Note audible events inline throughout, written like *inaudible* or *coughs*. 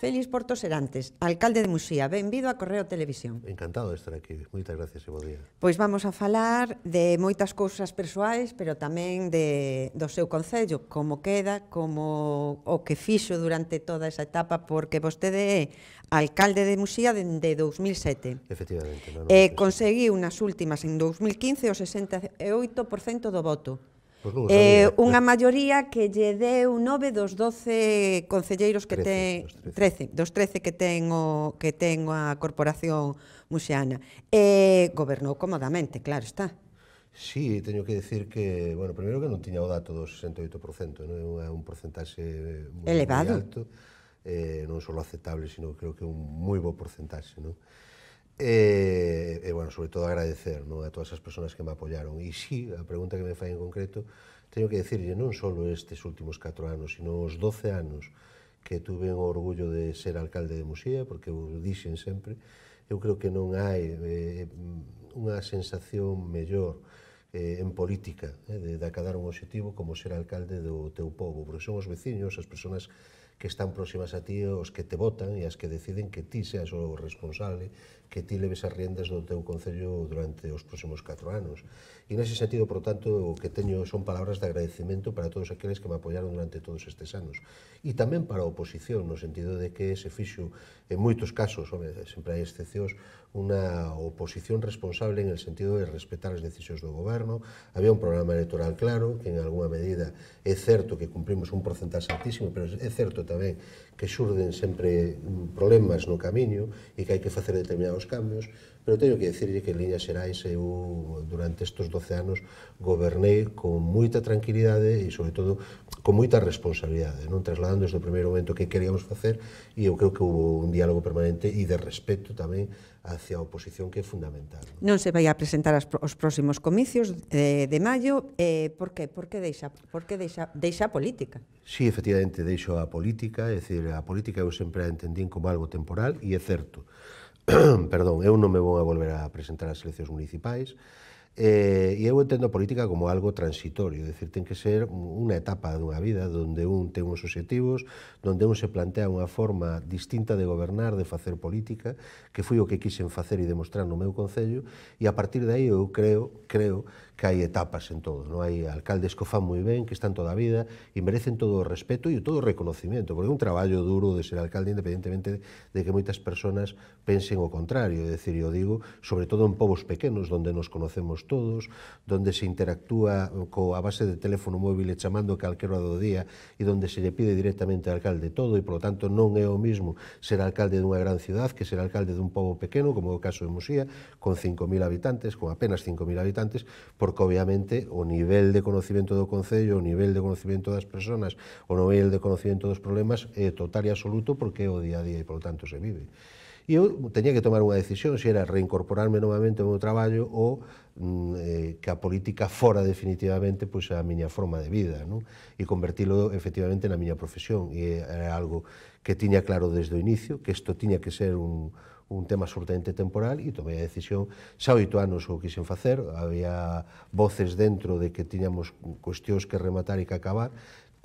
Félix Porto Serantes, alcalde de Muxía. Benvido a Correo Televisión. Encantado de estar aquí. Moitas gracias e bo día. Pois vamos a falar de moitas cousas persoais, pero tamén de, do seu concello, como queda, como o que fixo durante toda esa etapa, porque vostede é alcalde de Muxía dende 2007. Efectivamente. No, no, e conseguiu nas últimas, en 2015, o 68% do voto. Pues pois non, eh, unha maioría que lle deu 9 dos 12 concelleiros que 13, ten dos 13. dos 13 que ten o que ten a corporación museana. E eh, gobernou cómodamente, claro está. Sí, teño que decir que, bueno, primeiro que non tiña o dato do 68%, é é un porcentaxe moi, Elevado. moi alto, eh, non só aceptable, sino creo que un moi bo porcentaxe, non? E, eh, e bueno, sobre todo agradecer ¿no? a todas as persoas que me apoyaron. E si, sí, a pregunta que me fai en concreto, teño que decirlle non só estes últimos 4 anos, sino os 12 anos que tuve o orgullo de ser alcalde de Muxía, porque o dixen sempre, eu creo que non hai eh, unha sensación mellor eh, en política eh, de, de acadar un objetivo como ser alcalde do teu povo, porque son os veciños, as persoas que están próximas a ti, os que te votan e as que deciden que ti seas o responsable que ti leves as riendas do teu Concello durante os próximos 4 anos. E nese sentido, por tanto, o que teño son palabras de agradecimento para todos aqueles que me apoiaron durante todos estes anos. E tamén para a oposición, no sentido de que se fixo, en moitos casos, home, sempre hai excepcións, unha oposición responsable en el sentido de respetar as decisións do goberno. Había un programa electoral claro, que en alguna medida é certo que cumprimos un porcentaxe altísimo, pero é certo tamén que xurden sempre mm, problemas no camiño e que hai que facer determinados os cambios, pero teño que dicirlle que en líneas xerais eu durante estes 12 anos gobernei con moita tranquilidade e sobre todo con moita responsabilidade, non trasladando desde o primeiro momento que queríamos facer e eu creo que houve un diálogo permanente e de respeto tamén hacia a oposición que é fundamental. Non, non se vai a presentar as, os próximos comicios de, de maio, eh, por que? Por que deixa, por que deixa, deixa a política? Sí, efectivamente, deixo a política, é dicir, a política eu sempre a entendín como algo temporal e é certo. *clears throat* perdón, eu non me vou a volver a presentar as eleccións municipais, Eh, e eu entendo a política como algo transitorio, é dicir, ten que ser unha etapa dunha vida onde un ten uns objetivos, onde un se plantea unha forma distinta de gobernar, de facer política, que foi o que quixen facer e demostrar no meu Concello, e a partir de aí eu creo, creo que hai etapas en todo, non hai alcaldes que o fan moi ben, que están toda a vida e merecen todo o respeto e todo o reconocimiento, porque é un traballo duro de ser alcalde independentemente de que moitas persoas pensen o contrario, é dicir, eu digo, sobre todo en povos pequenos onde nos conocemos todos, onde se interactúa co a base de teléfono móvil e chamando calquero calquera do día e onde se lle pide directamente ao alcalde todo e polo tanto non é o mismo ser alcalde dunha gran ciudad que ser alcalde dun povo pequeno, como é o caso de Muxía, con 5.000 habitantes, con apenas 5.000 habitantes, por porque obviamente o nivel de conocimiento do Concello, o nivel de conocimiento das persoas, o nivel de conocimiento dos problemas é total e absoluto porque é o día a día e, lo tanto, se vive. E eu teña que tomar unha decisión se era reincorporarme novamente ao meu traballo ou mm, eh, que a política fora definitivamente pois, a miña forma de vida non? e convertilo efectivamente na miña profesión. E era algo que tiña claro desde o inicio, que isto tiña que ser un, un tema absolutamente temporal e tomei a decisión, xa oito anos o quixen facer, había voces dentro de que tiñamos cuestións que rematar e que acabar,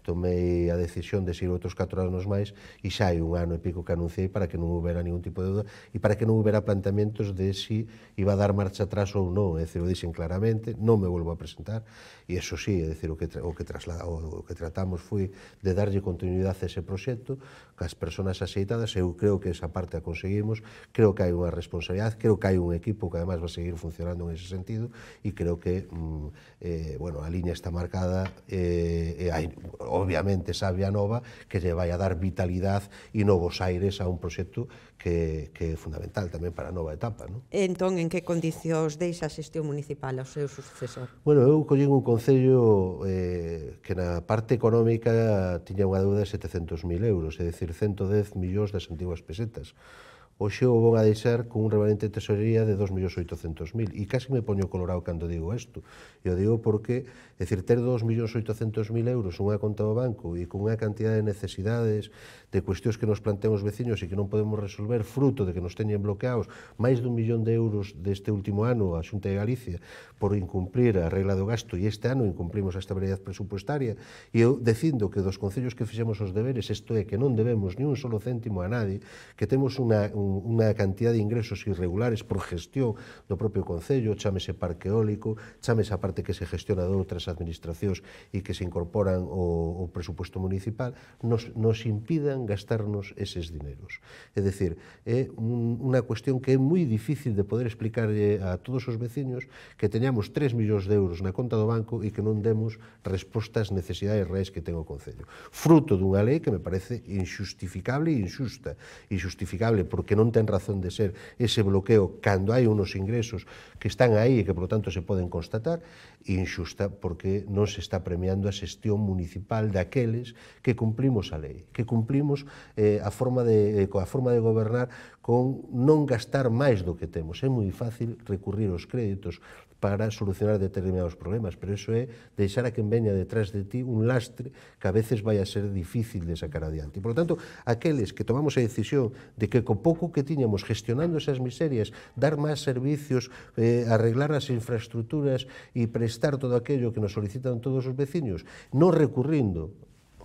tomei a decisión de seguir outros 4 anos máis e xa hai un ano e pico que anunciei para que non houbera ningún tipo de dúda e para que non houbera planteamentos de si iba a dar marcha atrás ou non, é dicir, o dixen claramente, non me volvo a presentar e eso sí, é dicir, o que, o que, traslada, o, que tratamos foi de darlle continuidade a ese proxecto cas persoas aceitadas, eu creo que esa parte a conseguimos, creo que hai unha responsabilidade, creo que hai un equipo que además va a seguir funcionando en ese sentido e creo que mm, eh, bueno, a liña está marcada eh, e hai obviamente Sabia Nova, que lle vai a dar vitalidade e novos aires a un proxecto que, que é fundamental tamén para a nova etapa. Non? Entón, en que condicións deixa a xestión municipal ao seu sucesor? Bueno, eu collín un concello eh, que na parte económica tiña unha deuda de 700.000 euros, é dicir, 110 millóns das antiguas pesetas o o van a deixar con un remanente de tesorería de 2.800.000. E casi me poño colorado cando digo isto. E o digo porque, é dicir, ter 2.800.000 euros unha conta do banco e con unha cantidad de necesidades, de cuestións que nos plantean os veciños e que non podemos resolver, fruto de que nos teñen bloqueados máis dun millón de euros deste último ano a Xunta de Galicia por incumplir a regla do gasto e este ano incumplimos a estabilidade presupuestaria e eu decindo que dos concellos que fixemos os deberes isto é que non debemos ni un solo céntimo a nadie, que temos unha, un unha cantidad de ingresos irregulares por gestión do propio Concello, chamese parque eólico, chamese a parte que se gestiona de outras administracións e que se incorporan ao, ao presupuesto municipal, nos, nos impidan gastarnos eses dineros. É dicir, é un, unha cuestión que é moi difícil de poder explicarlle a todos os veciños que teñamos 3 millóns de euros na conta do banco e que non demos resposta ás necesidades reais que ten o Concello. Fruto dunha lei que me parece injustificable e injusta. Injustificable porque non ten razón de ser ese bloqueo cando hai unos ingresos que están aí e que, por tanto, se poden constatar, e porque non se está premiando a xestión municipal daqueles que cumplimos a lei, que cumplimos eh, a forma de, eh, coa forma de gobernar con non gastar máis do que temos. É moi fácil recurrir os créditos para solucionar determinados problemas, pero eso é deixar a quen veña detrás de ti un lastre que a veces vai a ser difícil de sacar adiante. por lo tanto, aqueles que tomamos a decisión de que co pouco que tiñamos gestionando esas miserias, dar máis servicios, eh, arreglar as infraestructuras e prestar todo aquello que nos solicitan todos os veciños, non recurrindo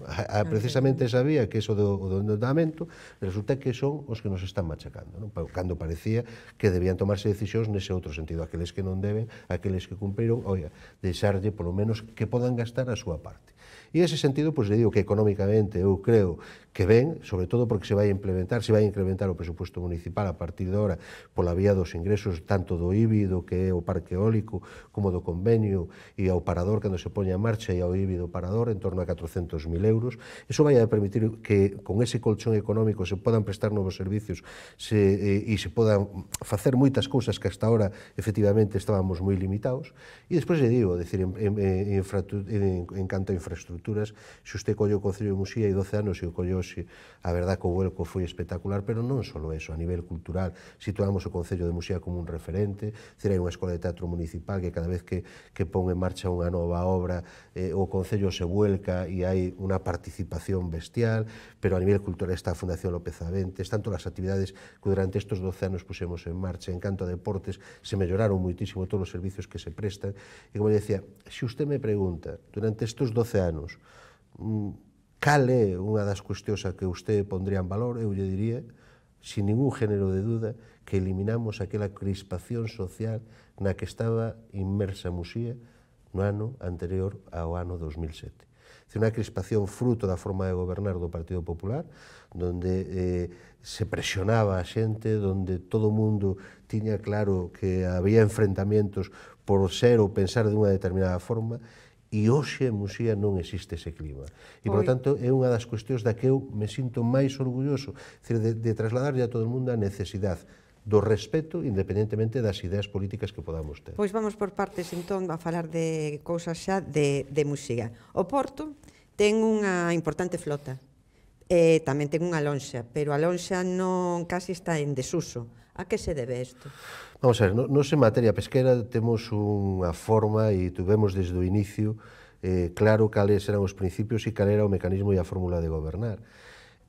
a, eh, a eh, precisamente esa vía que eso do, do endeudamento, resulta que son os que nos están machacando, non? cando parecía que debían tomarse decisións nese outro sentido, aqueles que non deben, aqueles que cumpriron, oia, deixarlle polo menos que podan gastar a súa parte. E ese sentido, pois, pues, digo que económicamente eu creo que ven, sobre todo porque se vai implementar, se vai incrementar o presupuesto municipal a partir de ahora pola vía dos ingresos tanto do IBI, do que é o parque eólico, como do convenio e ao parador cando se poña en marcha e ao IBI do parador en torno a 400.000 euros. Eso vai a permitir que con ese colchón económico se podan prestar novos servicios se, e, eh, e se podan facer moitas cousas que hasta ahora efectivamente estábamos moi limitados. E despois, digo, decir, en, en, en, en, en canto a infraestructura, infraestructuras, se usted colle o Concello de Muxía e 12 anos e o colle hoxe, a verdad que o vuelco foi espectacular, pero non só eso, a nivel cultural, situamos o Concello de Muxía como un referente, decir, hai unha escola de teatro municipal que cada vez que, que pon en marcha unha nova obra, eh, o Concello se vuelca e hai unha participación bestial, pero a nivel cultural está a Fundación López Aventes, tanto as actividades que durante estos 12 anos pusemos en marcha, en canto a deportes, se melloraron muitísimo todos os servicios que se prestan, e como decía, se usted me pregunta, durante estes 12 anos, resultados. Mm, cal é unha das cuestións a que usted pondría en valor, eu lle diría, sin ningún género de duda, que eliminamos aquela crispación social na que estaba inmersa Muxía no ano anterior ao ano 2007. É unha crispación fruto da forma de gobernar do Partido Popular, donde eh, se presionaba a xente, donde todo o mundo tiña claro que había enfrentamientos por ser ou pensar de unha determinada forma, E hoxe en Muxía non existe ese clima. E, por tanto, é unha das cuestións da que eu me sinto máis orgulloso de, de trasladarlle a todo o mundo a necesidade do respeto independentemente das ideas políticas que podamos ter. Pois vamos por partes entón a falar de cousas xa de, de Muxía. O Porto ten unha importante flota, eh, tamén ten unha lonxa, pero a lonxa non casi está en desuso. A que se debe isto? Vamos a ver, non en materia pesquera temos unha forma e tuvemos desde o inicio eh, claro cales eran os principios e cal era o mecanismo e a fórmula de gobernar.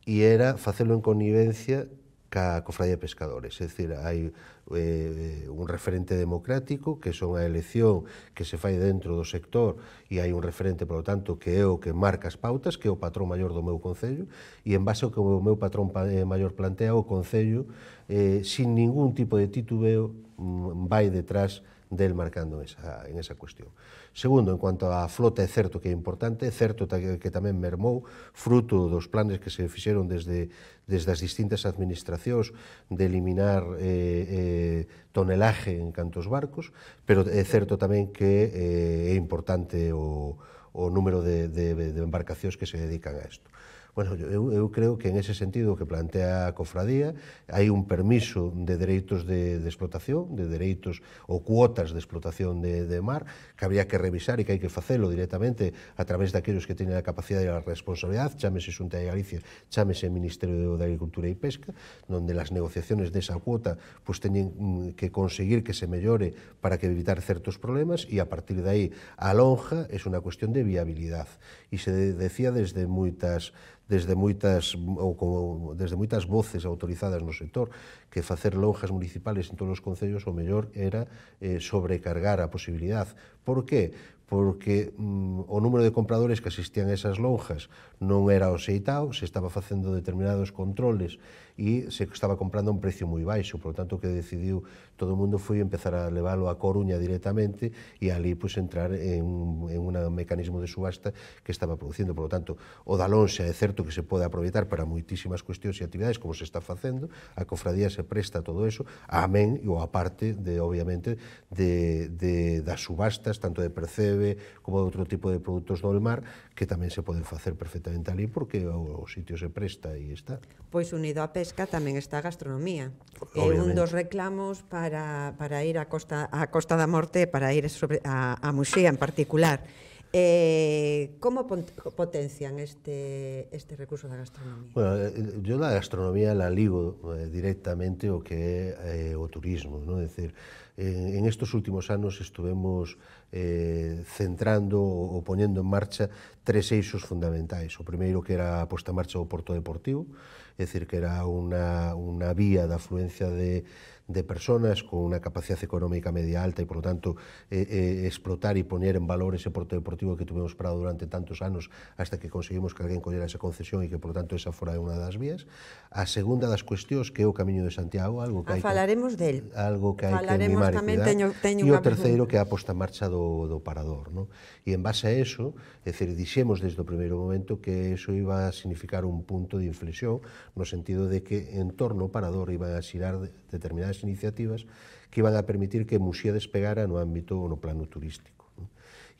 E era facelo en connivencia ca Cofradía de Pescadores. É dicir, hai eh, un referente democrático, que son a elección que se fai dentro do sector, e hai un referente, polo tanto, que é o que marca as pautas, que é o patrón maior do meu Concello, e en base ao que o meu patrón eh, maior plantea, o Concello, eh, sin ningún tipo de titubeo, mm, vai detrás del marcando esa, en esa cuestión. Segundo, en cuanto á flota, é certo que é importante, é certo que tamén mermou, fruto dos planes que se fixeron desde, desde as distintas administracións de eliminar eh, eh, tonelaje en cantos barcos, pero é certo tamén que eh, é importante o, o número de, de, de embarcacións que se dedican a isto. Bueno, eu, eu creo que en ese sentido que plantea a cofradía hai un permiso de dereitos de, de explotación, de dereitos ou cuotas de explotación de, de mar que habría que revisar e que hai que facelo directamente a través daqueles que teñen a capacidade e a responsabilidade, chámese Xunta de Galicia, chámese Ministerio de Agricultura e Pesca, onde las negociaciones desa de cuota pues, teñen mm, que conseguir que se mellore para que evitar certos problemas e a partir de aí a lonja é unha cuestión de viabilidade. E se decía desde moitas desde moitas ou como, desde moitas voces autorizadas no sector que facer lonjas municipales en todos os concellos o mellor era eh, sobrecargar a posibilidad. Por que? porque mm, o número de compradores que asistían a esas lonjas non era o xeitao, se estaba facendo determinados controles e se estaba comprando a un precio moi baixo, por tanto que decidiu todo o mundo foi empezar a leválo a Coruña directamente e ali pues, entrar en, en un mecanismo de subasta que estaba producindo. Por lo tanto, o da lonxa é certo que se pode aproveitar para moitísimas cuestións e actividades como se está facendo, a cofradía se presta a todo eso, amén, e o aparte, de, obviamente, de, de, das subastas, tanto de percebe nieve, como de outro tipo de produtos do mar, que tamén se poden facer perfectamente ali porque o, o sitio se presta e está. Pois unido á pesca tamén está a gastronomía. É un dos reclamos para, para ir a Costa, a Costa da Morte, para ir sobre, a, a Muxía en particular Eh, como potencian este, este recurso da gastronomía? Bueno, eh, yo la gastronomía la ligo eh, directamente o que é eh, o turismo, ¿no? Es decir, en, en estos últimos anos estuvemos eh, centrando ou poñendo en marcha tres eixos fundamentais. O primeiro que era a posta en marcha do Porto Deportivo, é decir, que era unha, unha vía da afluencia de, de personas con una capacidad económica media alta y, por lo tanto, eh, eh, explotar y poner en valor ese porto deportivo que tuvimos parado durante tantos anos hasta que conseguimos que alguén collera esa concesión e que, por lo tanto, esa fora unha das vías. A segunda das cuestións que é o Camiño de Santiago, algo que ah, hai falaremos que, del. Algo que falaremos hai que mimar tamén, e teño, teño e o terceiro que é a posta en marcha do, do parador. No? E en base a eso, é decir, dixemos desde o primeiro momento que eso iba a significar un punto de inflexión no sentido de que en torno ao parador iba a xirar determinadas iniciativas que iban a permitir que Muxía despegara no ámbito no plano turístico.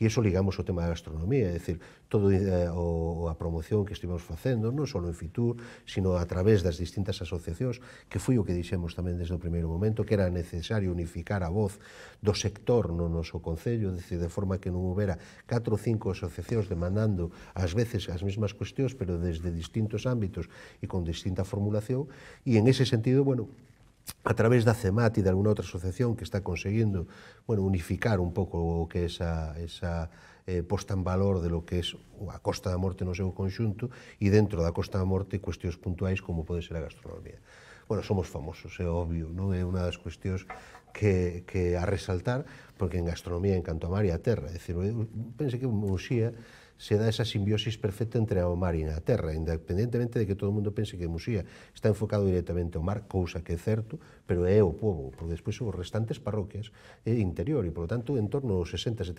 E iso ligamos ao tema da gastronomía, é dicir, todo eh, o, a promoción que estivemos facendo, non só en Fitur, sino a través das distintas asociacións, que foi o que dixemos tamén desde o primeiro momento, que era necesario unificar a voz do sector no noso Concello, é dicir, de forma que non houbera 4 ou 5 asociacións demandando ás veces as mesmas cuestións, pero desde distintos ámbitos e con distinta formulación, e en ese sentido, bueno, a través da CEMAT e de alguna outra asociación que está conseguindo bueno, unificar un pouco o que é esa, esa eh, posta en valor de lo que é a Costa da Morte no seu conxunto e dentro da Costa da Morte cuestións puntuais como pode ser a gastronomía. Bueno, somos famosos, é obvio, non é unha das cuestións que, que a resaltar, porque en gastronomía, en canto a mar e a terra, é dicir, pense que un xía se dá esa simbiosis perfecta entre o mar e a terra, independentemente de que todo o mundo pense que Musía Muxía está enfocado directamente ao mar, cousa que é certo, pero é o povo, porque despois os restantes parroquias é interior, e, polo tanto, en torno ao 60-70%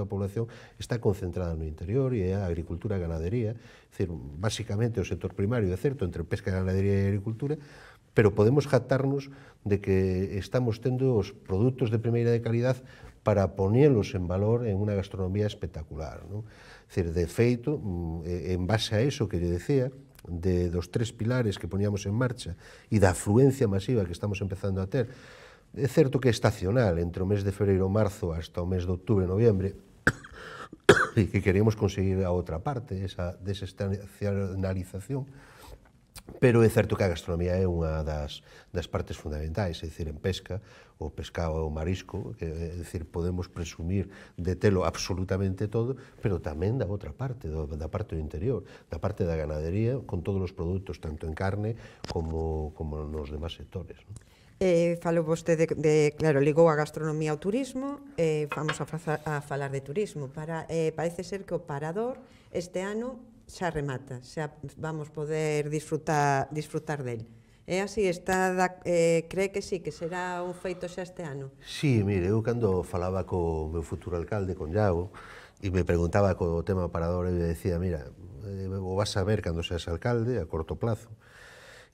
da población está concentrada no interior e é a agricultura e a ganadería, decir, basicamente o sector primario é certo, entre pesca, ganadería e agricultura, pero podemos jactarnos de que estamos tendo os produtos de primeira de calidad para poñelos en valor en unha gastronomía espectacular. Non? Decir, de feito, mm, en base a eso que lle decía, de, dos tres pilares que poníamos en marcha e da afluencia masiva que estamos empezando a ter, é certo que é estacional, entre o mes de febreiro e marzo hasta o mes de outubro e novembro, *coughs* e que queremos conseguir a outra parte, esa desestacionalización, Pero é certo que a gastronomía é unha das, das partes fundamentais, é dicir, en pesca, o pescado e o marisco, que, é dicir, podemos presumir de telo absolutamente todo, pero tamén da outra parte, do, da parte do interior, da parte da ganadería, con todos os produtos, tanto en carne como, como nos demás sectores. Non? Eh, falou vostede de, de, claro, ligou a gastronomía ao turismo, eh, vamos a, faza, a falar de turismo. Para, eh, parece ser que o Parador este ano xa remata, xa vamos poder disfrutar, disfrutar del. É así, está da, eh, cree que sí, que será un feito xa este ano? Sí, mire, eu cando falaba co meu futuro alcalde, con Iago, e me preguntaba co tema parador, e decía, mira, eh, o vas a ver cando seas alcalde, a corto plazo,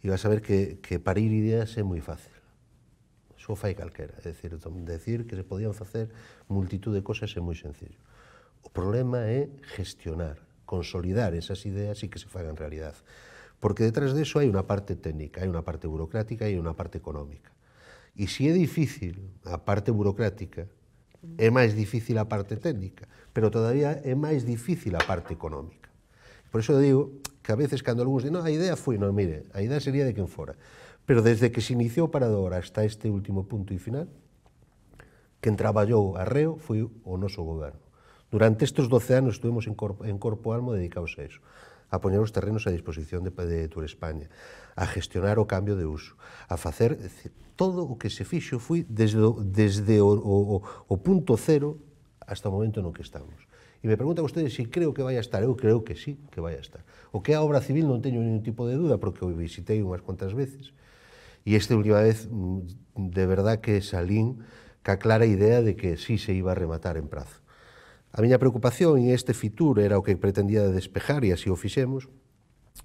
e vas a ver que, que parir ideas é moi fácil. Só fai calquera, é dicir, decir que se podían facer multitud de cosas é moi sencillo. O problema é gestionar, consolidar esas ideas y que se fagan realidad. Porque detrás de eso hay una parte técnica, hay una parte burocrática y hay una parte económica. E si é difícil a parte burocrática, é máis difícil a parte técnica, pero todavía é máis difícil a parte económica. Por eso digo que a veces cando algúns dicen, no, a idea foi, non, mire, a idea sería de quen fora. Pero desde que se iniciou Parador hasta este último punto e final, quen traballou arreo foi o noso goberno. Durante estos 12 anos estuemos en Corpo, en Corpo Almo dedicados a iso a poñer os terrenos a disposición de, de Tour España, a gestionar o cambio de uso, a facer decir, todo o que se fixo foi desde, o, desde o, o, o punto cero hasta o momento no que estamos. E me preguntan ustedes se si creo que vai a estar. Eu creo que sí, que vai a estar. O que é a obra civil non teño ningún tipo de duda, porque o visitei unhas cuantas veces. E esta última vez, mm, de verdad que salín ca clara idea de que sí se iba a rematar en prazo. A miña preocupación en este Fitur era o que pretendía despejar e así o fixemos,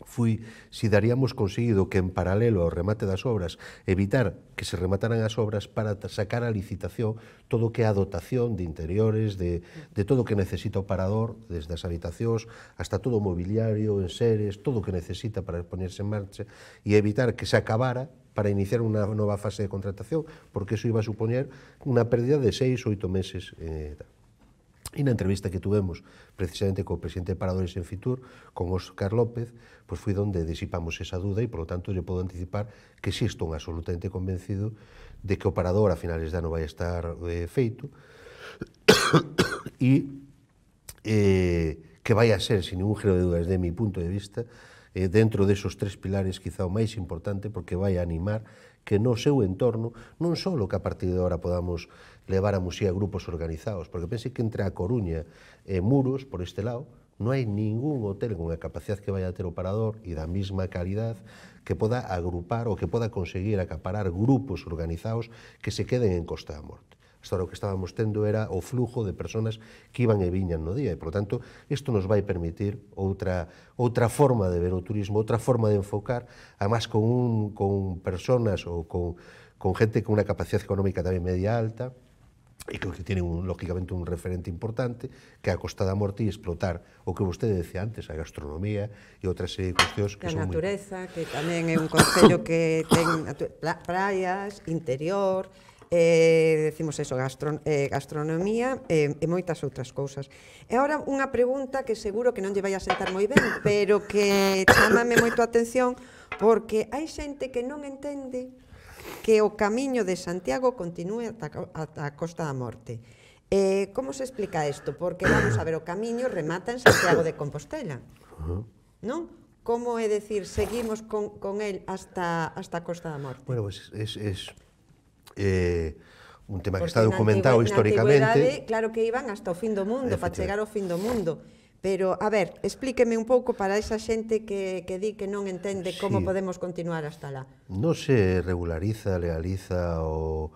foi si daríamos conseguido que en paralelo ao remate das obras evitar que se remataran as obras para sacar a licitación todo o que é a dotación de interiores, de, de todo o que necesita o parador, desde as habitacións hasta todo o mobiliario, enseres, todo o que necesita para ponerse en marcha e evitar que se acabara para iniciar unha nova fase de contratación, porque iso iba a supoñer unha pérdida de seis, oito meses. Eh, E na entrevista que tuvemos precisamente co presidente de Paradores en Fitur, con Óscar López, pois foi onde disipamos esa duda e, por lo tanto, lle podo anticipar que si sí estou absolutamente convencido de que o parador a finales de ano vai estar eh, feito *coughs* e eh, que vai a ser, sin ningún género de dudas, de mi punto de vista, eh, dentro desos tres pilares quizá o máis importante porque vai a animar que no seu entorno non só que a partir de ahora podamos levar a musía a grupos organizados, porque pense que entre a Coruña e Muros, por este lado, non hai ningún hotel con a capacidade que vai a ter o parador e da mesma calidad que poda agrupar ou que poda conseguir acaparar grupos organizados que se queden en Costa da Morte. Hasta ahora o que estábamos tendo era o flujo de personas que iban e viñan no día e, por tanto, isto nos vai permitir outra, outra forma de ver o turismo, outra forma de enfocar, además con, un, con personas ou con, con gente con unha capacidade económica tamén media alta, e creo que tienen un, lógicamente un referente importante que a Costa da Morte explotar o que vostede decía antes, a gastronomía e outra serie eh, de cuestións que a son natureza, muy... que tamén é un concello que ten praias, interior, eh, decimos eso, gastron, eh, gastronomía eh, e moitas outras cousas. E agora unha pregunta que seguro que non lle vai a sentar moi ben, pero que chamame moito a atención porque hai xente que non entende que o camiño de Santiago continúe ata, ata a Costa da Morte. Eh, como se explica isto? Porque vamos a ver, o camiño remata en Santiago de Compostela. Non? como é decir, seguimos con, con el hasta hasta Costa da Morte? Bueno, pues es, es eh, un tema que está documentado na históricamente. Na claro que iban hasta o fin do mundo, para chegar ao fin do mundo. Pero, a ver, explíqueme un pouco para esa xente que, que di que non entende sí. como podemos continuar hasta lá. Non se regulariza, legaliza o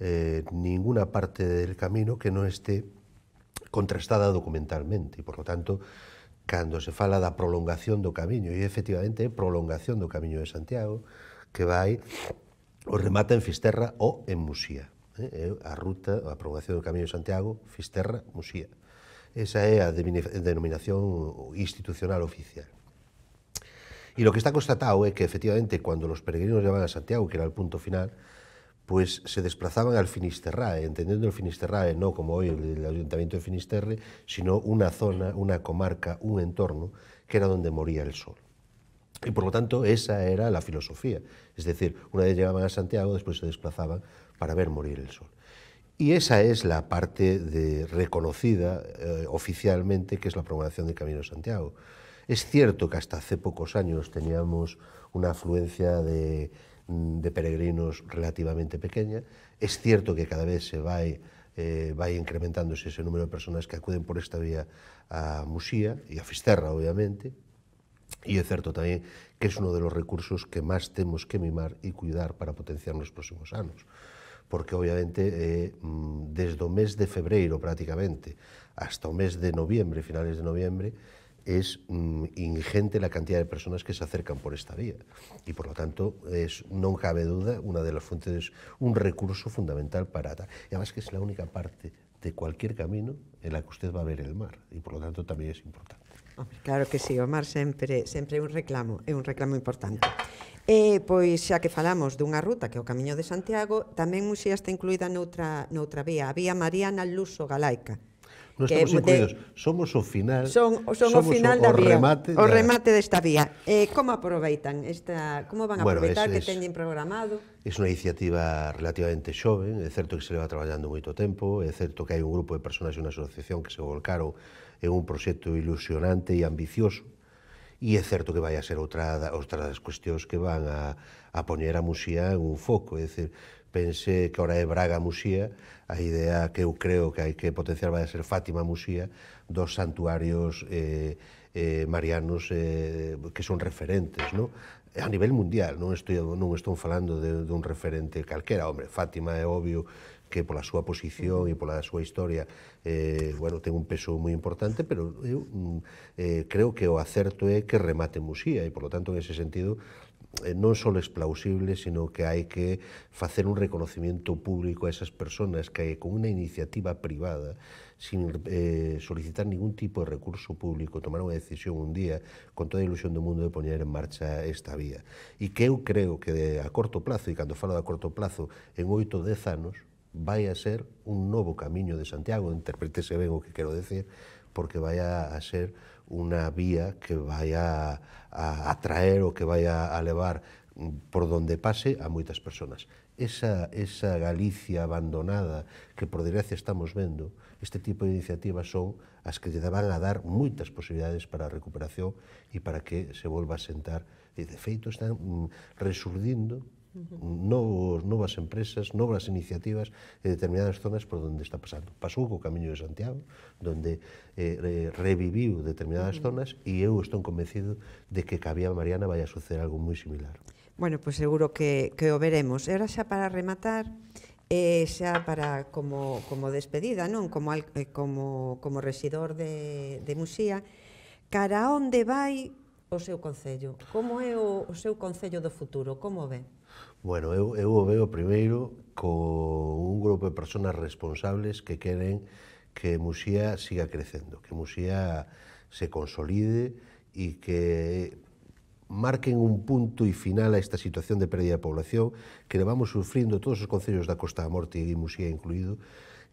eh, ninguna parte del camino que non este contrastada documentalmente. E, por lo tanto, cando se fala da prolongación do camiño, e efectivamente é prolongación do camiño de Santiago, que vai o remata en Fisterra ou en Muxía. Eh? É a ruta, a aprobación do Camiño de Santiago, Fisterra, Muxía. Esa é a denominación institucional oficial. E lo que está constatado é que, efectivamente, cando os peregrinos llevan a Santiago, que era o punto final, pues se desplazaban al Finisterrae, entendendo el Finisterrae no como hoy el, Ayuntamiento de Finisterre, sino una zona, una comarca, un entorno, que era donde moría el sol. Y por lo tanto, esa era la filosofía. Es decir, una vez llegaban a Santiago, después se desplazaban para ver morir el sol. Y esa es la parte de, reconocida eh, oficialmente, que es la programación del Camino de Santiago. Es cierto que hasta hace pocos años teníamos una afluencia de, peregrinos relativamente pequeña. Es cierto que cada vez se va, eh, va incrementándose ese número de personas que acuden por esta vía a Musía y a Fisterra, obviamente, y es cierto también que es uno de los recursos que más tenemos que mimar y cuidar para potenciar los próximos años, Porque, obviamente, eh, mm, desde el mes de febrero prácticamente hasta el mes de noviembre, finales de noviembre, es mm, ingente la cantidad de personas que se acercan por esta vía y por lo tanto es no cabe duda una de las fuentes un recurso fundamental para y además que es la única parte de cualquier camino en la que usted va a ver el mar y por lo tanto también es importante. Claro que sí, o mar sempre sempre un reclamo, é un reclamo importante. E pois xa que falamos dunha ruta que é o Camiño de Santiago, tamén Muxía está incluída noutra noutra vía, a Vía Mariana Luso Galaica. Non estamos incluídos, de, somos o final. Son, son somos o final o, da vía, remate o remate desta vía. Eh, como aproveitan esta, como van a bueno, aproveitar es, que teñen programado? É unha iniciativa relativamente xoven, é certo que se leva traballando moito tempo, é certo que hai un grupo de personas e unha asociación que se volcaron é un proxecto ilusionante e ambicioso, e é certo que vai a ser outra, outra das cuestións que van a, a poñer a Muxía en un foco, é dicir, pense que ora é Braga Muxía, a idea que eu creo que hai que potenciar vai a ser Fátima Muxía dos santuarios eh, eh, marianos eh, que son referentes, non? a nivel mundial, non estou, non estou falando de, de un referente calquera, hombre, Fátima é obvio que pola súa posición e pola súa historia eh, bueno, ten un peso moi importante, pero eu mm, eh, creo que o acerto é que remate Muxía e, polo tanto, en ese sentido, eh, non só é plausible, sino que hai que facer un reconocimiento público a esas personas que con unha iniciativa privada, sin eh, solicitar ningún tipo de recurso público, tomar unha decisión un día con toda a ilusión do mundo de poñer en marcha esta vía. E que eu creo que de, a corto plazo, e cando falo de a corto plazo, en oito ou dez anos, vai a ser un novo camiño de Santiago, interpretese ben o que quero decir, porque vai a ser unha vía que vai a, atraer o que vai a, levar por donde pase a moitas personas. Esa, esa Galicia abandonada que por desgracia estamos vendo, este tipo de iniciativas son as que lle van a dar moitas posibilidades para a recuperación e para que se volva a sentar. E de feito están mm, resurdindo novos, novas empresas, novas iniciativas en determinadas zonas por onde está pasando. Pasou co Camiño de Santiago, onde eh, reviviu determinadas uh -huh. zonas e eu estou convencido de que Cabía Mariana vai a suceder algo moi similar. Bueno, pois pues seguro que, que o veremos. E ahora xa para rematar, eh, xa para como, como despedida, non como, al, eh, como, como residor de, de Muxía, cara onde vai o seu concello. Como é o, o seu concello do futuro? Como o ve? Bueno, eu, eu o veo primeiro co un grupo de personas responsables que queren que Muxía siga crecendo, que Muxía se consolide e que marquen un punto e final a esta situación de pérdida de población que levamos sufrindo todos os concellos da Costa da Morte e Muxía incluído,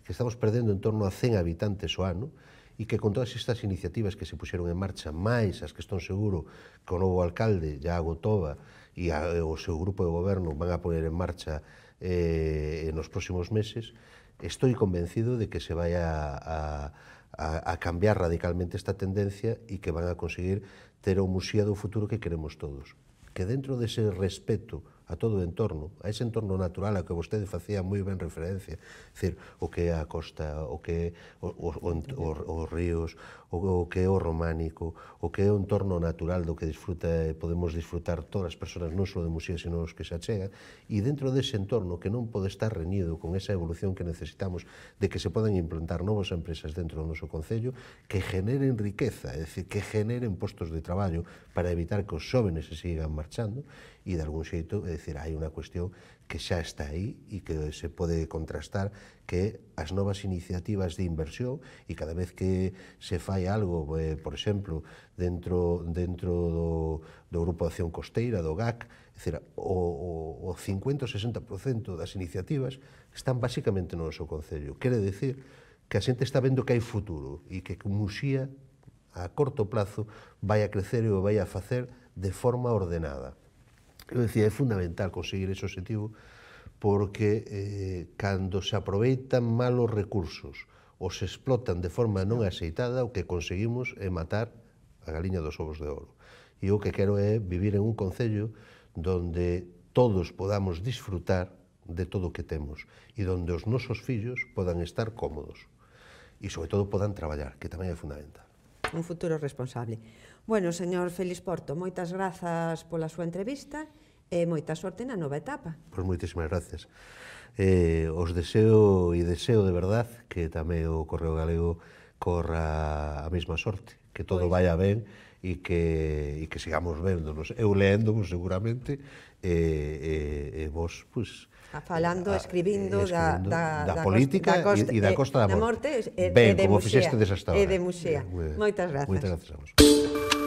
que estamos perdendo en torno a 100 habitantes o ano, e que con todas estas iniciativas que se puxeron en marcha, máis as que estón seguro que o novo alcalde, Iago Toba, e a, o seu grupo de goberno van a poner en marcha eh, nos próximos meses, estou convencido de que se vai a, a, a, cambiar radicalmente esta tendencia e que van a conseguir ter o museo do futuro que queremos todos. Que dentro dese respeto a todo o entorno, a ese entorno natural ao que vostede facía moi ben referencia, decir, o que é a costa, o que é o, o, o, os ríos, o, o que é o románico, o que é o entorno natural do que disfruta podemos disfrutar todas as persoas, non só de Muxía, sino os que se achegan, e dentro dese entorno que non pode estar reñido con esa evolución que necesitamos de que se podan implantar novas empresas dentro do noso Concello, que generen riqueza, é dicir, que generen postos de traballo para evitar que os xóvenes se sigan marchando, e de algún xeito, é dicir, hai unha cuestión que xa está aí e que se pode contrastar que as novas iniciativas de inversión e cada vez que se fai algo, eh, por exemplo, dentro, dentro do, do Grupo de Acción Costeira, do GAC, é dicir, o, o, o 50 ou 60% das iniciativas están basicamente no noso Concello. Quere decir que a xente está vendo que hai futuro e que Muxía a corto plazo vai a crecer e o vai a facer de forma ordenada. Eu decía, é fundamental conseguir ese objetivo porque eh, cando se aproveitan malos recursos ou se explotan de forma non aceitada, o que conseguimos é matar a galiña dos ovos de ouro. E o que quero é vivir en un concello donde todos podamos disfrutar de todo o que temos e donde os nosos fillos podan estar cómodos e, sobre todo, podan traballar, que tamén é fundamental. Un futuro responsable. Bueno, señor Félix Porto, moitas grazas pola súa entrevista e moita sorte na nova etapa. Pois moitísimas gracias. Eh, os deseo e deseo de verdad que tamén o Correo Galego corra a mesma sorte, que todo pois. vaya ben e que, e que sigamos véndonos. Eu leéndonos seguramente e, e, e vos, pois, Ah, falando, ah, escribindo, eh, escribindo da, da, da, da política da costa, e, e da eh, Costa da Morte, da morte e, eh, ben, e de como Muxía, fixeste desastado. E de Muxía. Moitas grazas. Moitas grazas a vos.